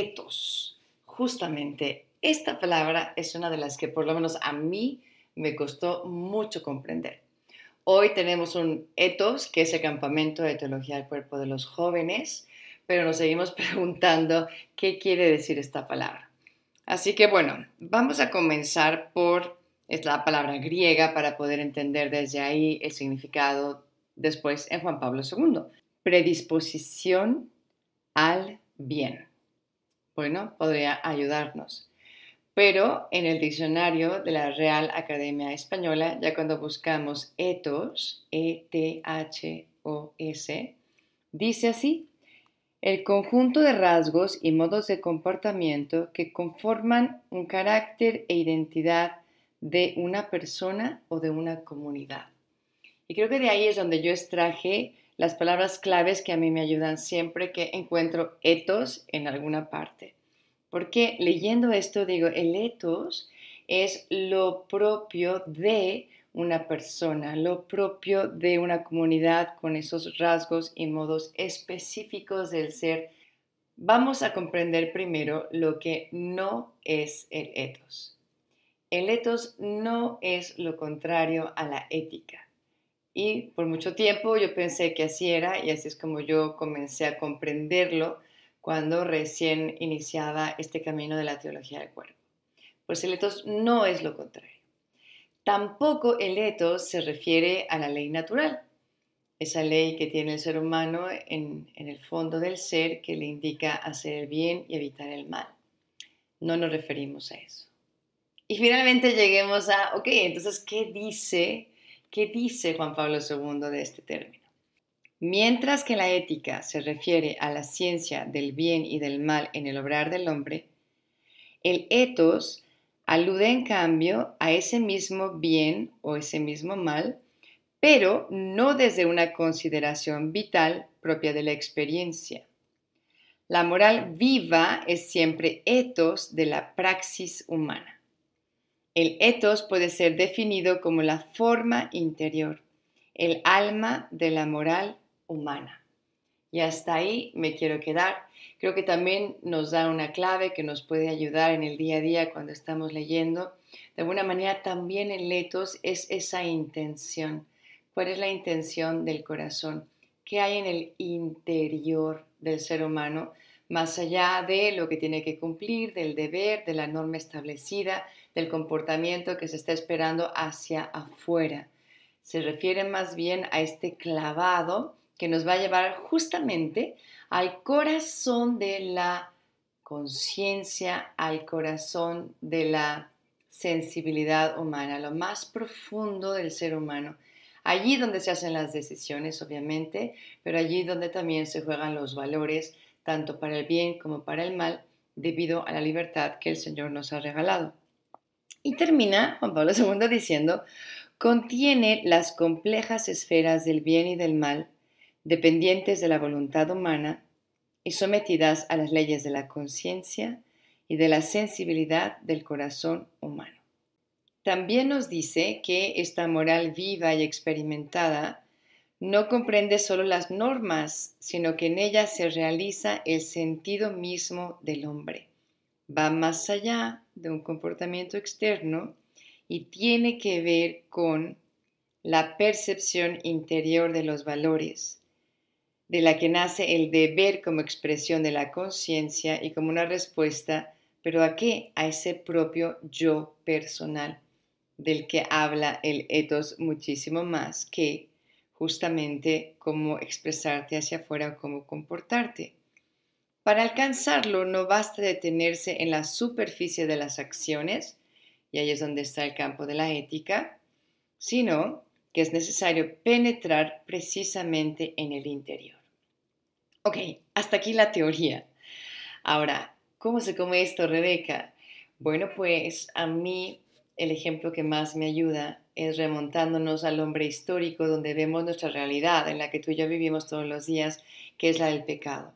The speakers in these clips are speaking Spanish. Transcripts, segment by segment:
etos. Justamente esta palabra es una de las que por lo menos a mí me costó mucho comprender. Hoy tenemos un etos, que es el campamento de teología del cuerpo de los jóvenes, pero nos seguimos preguntando qué quiere decir esta palabra. Así que bueno, vamos a comenzar por esta la palabra griega para poder entender desde ahí el significado después en Juan Pablo II. Predisposición al bien bueno, podría ayudarnos. Pero en el diccionario de la Real Academia Española, ya cuando buscamos etos, E-T-H-O-S, e dice así, el conjunto de rasgos y modos de comportamiento que conforman un carácter e identidad de una persona o de una comunidad. Y creo que de ahí es donde yo extraje las palabras claves que a mí me ayudan siempre que encuentro etos en alguna parte. Porque leyendo esto digo, el etos es lo propio de una persona, lo propio de una comunidad con esos rasgos y modos específicos del ser. Vamos a comprender primero lo que no es el etos. El etos no es lo contrario a la ética. Y por mucho tiempo yo pensé que así era y así es como yo comencé a comprenderlo cuando recién iniciaba este camino de la teología del cuerpo. Pues el etos no es lo contrario. Tampoco el etos se refiere a la ley natural, esa ley que tiene el ser humano en, en el fondo del ser que le indica hacer el bien y evitar el mal. No nos referimos a eso. Y finalmente lleguemos a, ok, entonces, ¿qué dice ¿Qué dice Juan Pablo II de este término? Mientras que la ética se refiere a la ciencia del bien y del mal en el obrar del hombre, el etos alude en cambio a ese mismo bien o ese mismo mal, pero no desde una consideración vital propia de la experiencia. La moral viva es siempre etos de la praxis humana. El ethos puede ser definido como la forma interior, el alma de la moral humana. Y hasta ahí me quiero quedar. Creo que también nos da una clave que nos puede ayudar en el día a día cuando estamos leyendo. De alguna manera también el ethos es esa intención. ¿Cuál es la intención del corazón? ¿Qué hay en el interior del ser humano? más allá de lo que tiene que cumplir, del deber, de la norma establecida, del comportamiento que se está esperando hacia afuera. Se refiere más bien a este clavado que nos va a llevar justamente al corazón de la conciencia, al corazón de la sensibilidad humana, lo más profundo del ser humano. Allí donde se hacen las decisiones, obviamente, pero allí donde también se juegan los valores, tanto para el bien como para el mal, debido a la libertad que el Señor nos ha regalado. Y termina Juan Pablo II diciendo, contiene las complejas esferas del bien y del mal, dependientes de la voluntad humana y sometidas a las leyes de la conciencia y de la sensibilidad del corazón humano. También nos dice que esta moral viva y experimentada no comprende solo las normas, sino que en ellas se realiza el sentido mismo del hombre. Va más allá de un comportamiento externo y tiene que ver con la percepción interior de los valores, de la que nace el deber como expresión de la conciencia y como una respuesta, pero ¿a qué? A ese propio yo personal, del que habla el etos muchísimo más que justamente cómo expresarte hacia afuera o cómo comportarte. Para alcanzarlo no basta detenerse en la superficie de las acciones, y ahí es donde está el campo de la ética, sino que es necesario penetrar precisamente en el interior. Ok, hasta aquí la teoría. Ahora, ¿cómo se come esto, Rebeca? Bueno, pues a mí el ejemplo que más me ayuda es remontándonos al hombre histórico donde vemos nuestra realidad en la que tú y yo vivimos todos los días, que es la del pecado.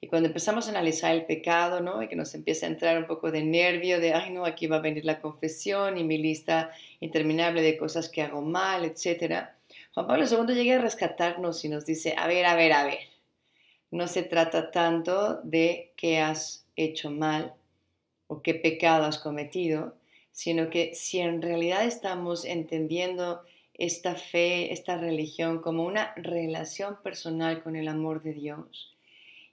Y cuando empezamos a analizar el pecado, ¿no? Y que nos empieza a entrar un poco de nervio, de, ay, no, aquí va a venir la confesión y mi lista interminable de cosas que hago mal, etc. Juan Pablo II llega a rescatarnos y nos dice, a ver, a ver, a ver, no se trata tanto de qué has hecho mal o qué pecado has cometido, sino que si en realidad estamos entendiendo esta fe, esta religión como una relación personal con el amor de Dios,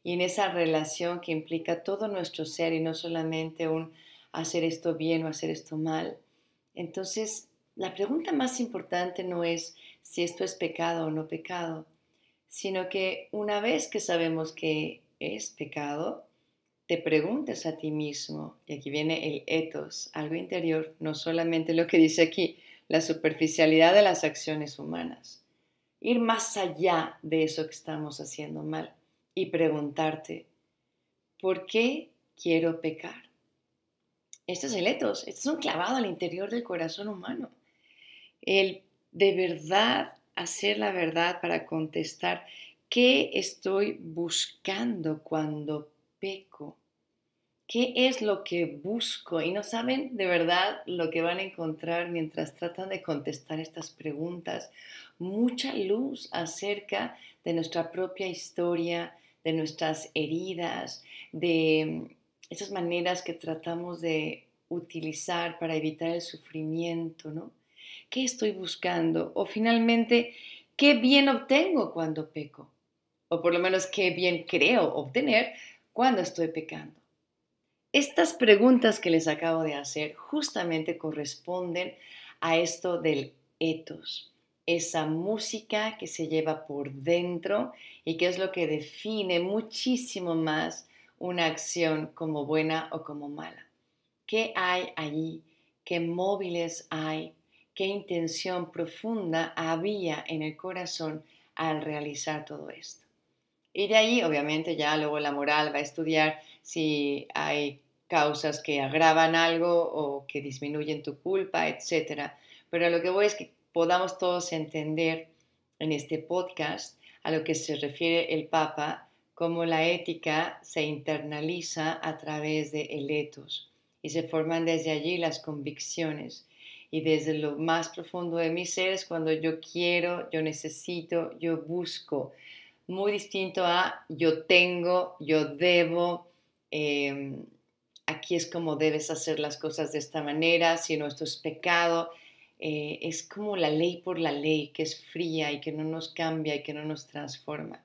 y en esa relación que implica todo nuestro ser y no solamente un hacer esto bien o hacer esto mal, entonces la pregunta más importante no es si esto es pecado o no pecado, sino que una vez que sabemos que es pecado, te preguntes a ti mismo, y aquí viene el etos, algo interior, no solamente lo que dice aquí, la superficialidad de las acciones humanas. Ir más allá de eso que estamos haciendo mal y preguntarte, ¿por qué quiero pecar? Este es el etos, esto es un clavado al interior del corazón humano. El de verdad hacer la verdad para contestar qué estoy buscando cuando peco? ¿Qué es lo que busco? Y no saben de verdad lo que van a encontrar mientras tratan de contestar estas preguntas. Mucha luz acerca de nuestra propia historia, de nuestras heridas, de mm, esas maneras que tratamos de utilizar para evitar el sufrimiento, ¿no? ¿Qué estoy buscando? O finalmente, ¿qué bien obtengo cuando peco? O por lo menos, ¿qué bien creo obtener ¿Cuándo estoy pecando. Estas preguntas que les acabo de hacer justamente corresponden a esto del etos, esa música que se lleva por dentro y que es lo que define muchísimo más una acción como buena o como mala. ¿Qué hay allí? ¿Qué móviles hay? ¿Qué intención profunda había en el corazón al realizar todo esto? Y de ahí, obviamente, ya luego la moral va a estudiar si hay causas que agravan algo o que disminuyen tu culpa, etc. Pero lo que voy es que podamos todos entender en este podcast a lo que se refiere el Papa, cómo la ética se internaliza a través de el etos y se forman desde allí las convicciones. Y desde lo más profundo de mi ser es cuando yo quiero, yo necesito, yo busco muy distinto a yo tengo, yo debo. Eh, aquí es como debes hacer las cosas de esta manera, si no, esto es pecado. Eh, es como la ley por la ley, que es fría y que no nos cambia y que no nos transforma.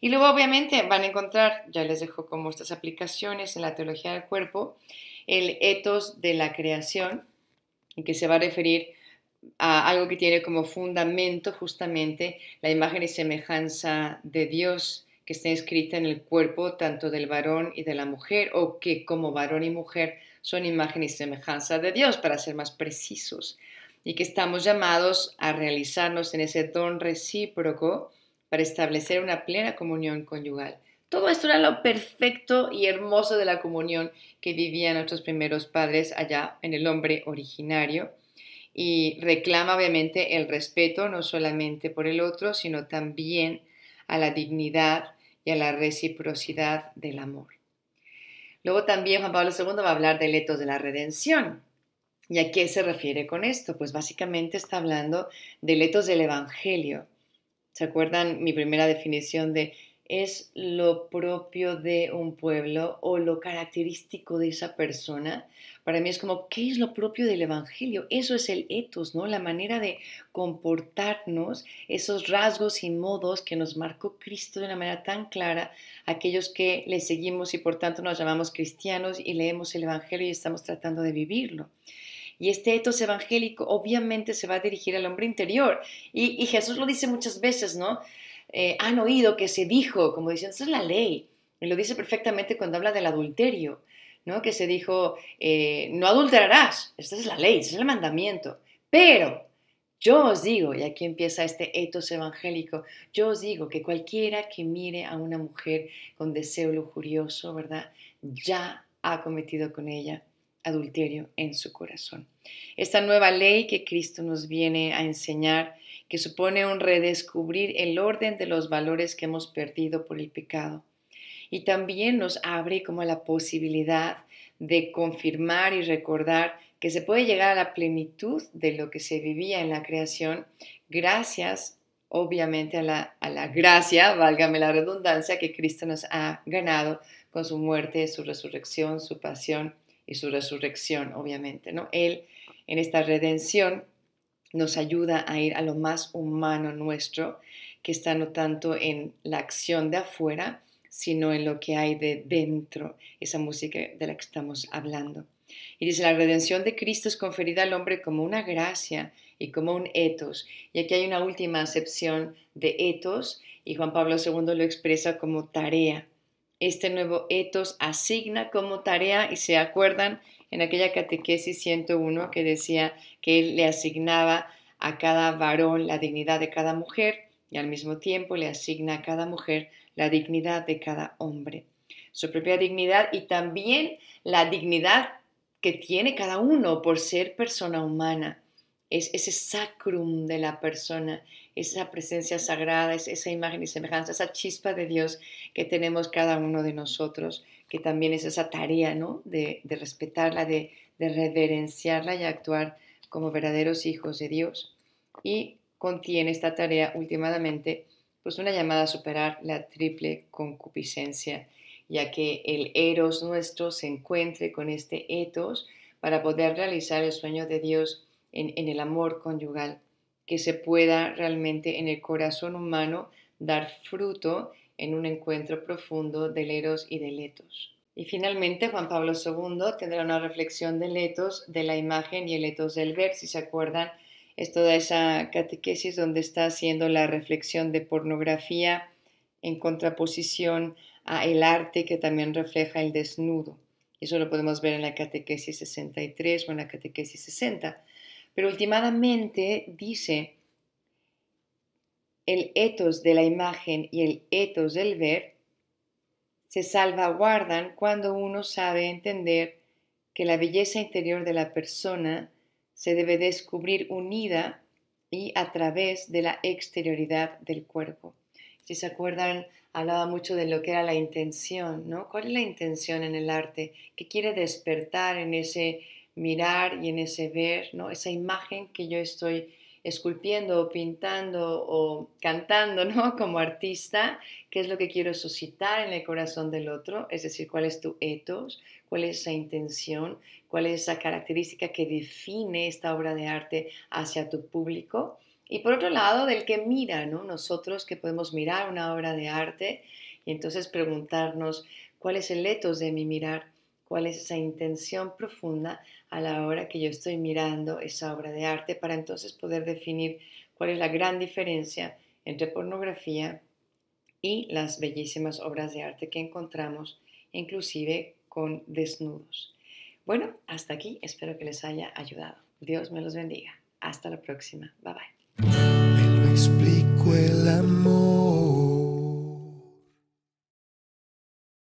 Y luego obviamente van a encontrar, ya les dejo como estas aplicaciones en la teología del cuerpo, el etos de la creación, en que se va a referir algo que tiene como fundamento justamente la imagen y semejanza de Dios que está inscrita en el cuerpo tanto del varón y de la mujer, o que como varón y mujer son imagen y semejanza de Dios, para ser más precisos, y que estamos llamados a realizarnos en ese don recíproco para establecer una plena comunión conyugal. Todo esto era lo perfecto y hermoso de la comunión que vivían nuestros primeros padres allá en el hombre originario y reclama obviamente el respeto no solamente por el otro, sino también a la dignidad y a la reciprocidad del amor. Luego también Juan Pablo II va a hablar de letos de la redención. ¿Y a qué se refiere con esto? Pues básicamente está hablando de letos del Evangelio. ¿Se acuerdan mi primera definición de es lo propio de un pueblo o lo característico de esa persona. Para mí es como, ¿qué es lo propio del Evangelio? Eso es el etos, ¿no? La manera de comportarnos, esos rasgos y modos que nos marcó Cristo de una manera tan clara, aquellos que le seguimos y por tanto nos llamamos cristianos y leemos el Evangelio y estamos tratando de vivirlo. Y este etos evangélico obviamente se va a dirigir al hombre interior. Y, y Jesús lo dice muchas veces, ¿no? Eh, han oído que se dijo, como dicen, esa es la ley. Y lo dice perfectamente cuando habla del adulterio, ¿no? Que se dijo, eh, no adulterarás, esta es la ley, es el mandamiento. Pero yo os digo, y aquí empieza este etos evangélico, yo os digo que cualquiera que mire a una mujer con deseo lujurioso, ¿verdad? Ya ha cometido con ella adulterio en su corazón. Esta nueva ley que Cristo nos viene a enseñar que supone un redescubrir el orden de los valores que hemos perdido por el pecado. Y también nos abre como la posibilidad de confirmar y recordar que se puede llegar a la plenitud de lo que se vivía en la creación gracias, obviamente, a la, gracia, válgame la redundancia, que Cristo nos ha ganado con su muerte, su resurrección, su pasión y su resurrección, obviamente, ¿no? Él en esta redención nos ayuda a ir a lo más humano nuestro, que está no tanto en la acción de afuera, sino en lo que hay de dentro, esa música de la que estamos hablando. Y dice, la redención de Cristo es conferida al hombre como una gracia y como un etos. Y aquí hay una última acepción de etos, y Juan Pablo II lo expresa como tarea. Este nuevo etos asigna como tarea, y se acuerdan en aquella catequesis 101 que decía que él le asignaba a cada varón la dignidad de cada mujer y al mismo tiempo le asigna a cada mujer la dignidad de cada hombre, su propia dignidad y también la dignidad que tiene cada uno por ser persona humana es ese sacrum de la persona, esa presencia sagrada, esa imagen y semejanza, esa chispa de Dios que tenemos cada uno de nosotros, que también es esa tarea, ¿no? De, respetarla, de, de reverenciarla y actuar como verdaderos hijos de Dios. Y contiene esta tarea, últimamente, pues una llamada a superar la triple concupiscencia, ya que el eros nuestro se encuentre con este etos para poder realizar el sueño de Dios en, el amor conyugal, que se pueda realmente en el corazón humano dar fruto en un encuentro profundo de Eros y de letos. Y finalmente, Juan Pablo II tendrá una reflexión de Letos, de la imagen y el Etos del ver, si se acuerdan, es toda esa catequesis donde está haciendo la reflexión de pornografía en contraposición a el arte que también refleja el desnudo. Eso lo podemos ver en la catequesis 63 o en la catequesis 60. Pero últimamente dice, el etos de la imagen y el etos del ver se salvaguardan cuando uno sabe entender que la belleza interior de la persona se debe descubrir unida y a través de la exterioridad del cuerpo. Si se acuerdan, hablaba mucho de lo que era la intención, ¿no? ¿Cuál es la intención en el arte? ¿Qué quiere despertar en ese mirar y en ese ver, ¿no? Esa imagen que yo estoy esculpiendo o pintando o cantando, ¿no? Como artista, qué es lo que quiero suscitar en el corazón del otro, es decir, cuál es tu ethos, cuál es esa intención, cuál es esa característica que define esta obra de arte hacia tu público. Y por otro lado, del que mira, ¿no? Nosotros que podemos mirar una obra de arte y entonces preguntarnos cuál es el ethos de mi mirar, cuál es esa intención profunda a la hora que yo estoy mirando esa obra de arte para entonces poder definir cuál es la gran diferencia entre pornografía y las bellísimas obras de arte que encontramos, inclusive con desnudos. Bueno, hasta aquí, espero que les haya ayudado. Dios me los bendiga. Hasta la próxima. Bye bye. el amor.